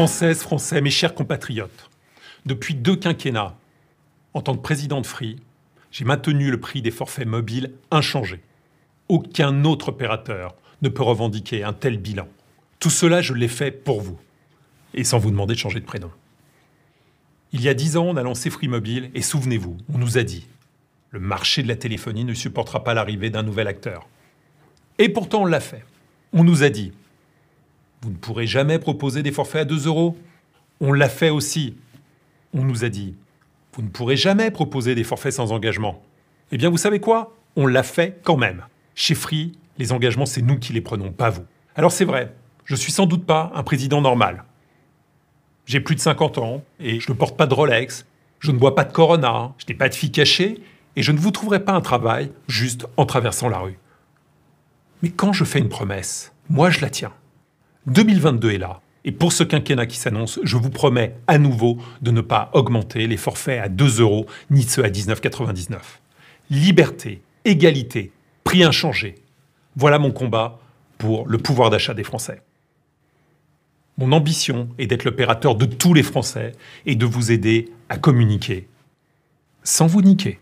Françaises, Français, mes chers compatriotes, depuis deux quinquennats, en tant que président de Free, j'ai maintenu le prix des forfaits mobiles inchangé. Aucun autre opérateur ne peut revendiquer un tel bilan. Tout cela, je l'ai fait pour vous, et sans vous demander de changer de prénom. Il y a dix ans, on a lancé Free Mobile, et souvenez-vous, on nous a dit le marché de la téléphonie ne supportera pas l'arrivée d'un nouvel acteur. Et pourtant, on l'a fait. On nous a dit vous ne pourrez jamais proposer des forfaits à 2 euros. On l'a fait aussi. On nous a dit, vous ne pourrez jamais proposer des forfaits sans engagement. Eh bien, vous savez quoi On l'a fait quand même. Chez Free, les engagements, c'est nous qui les prenons, pas vous. Alors c'est vrai, je suis sans doute pas un président normal. J'ai plus de 50 ans et je ne porte pas de Rolex, je ne bois pas de Corona, je n'ai pas de fille cachée et je ne vous trouverai pas un travail juste en traversant la rue. Mais quand je fais une promesse, moi je la tiens. 2022 est là. Et pour ce quinquennat qui s'annonce, je vous promets à nouveau de ne pas augmenter les forfaits à 2 euros ni ceux à 19,99. Liberté, égalité, prix inchangé. Voilà mon combat pour le pouvoir d'achat des Français. Mon ambition est d'être l'opérateur de tous les Français et de vous aider à communiquer sans vous niquer.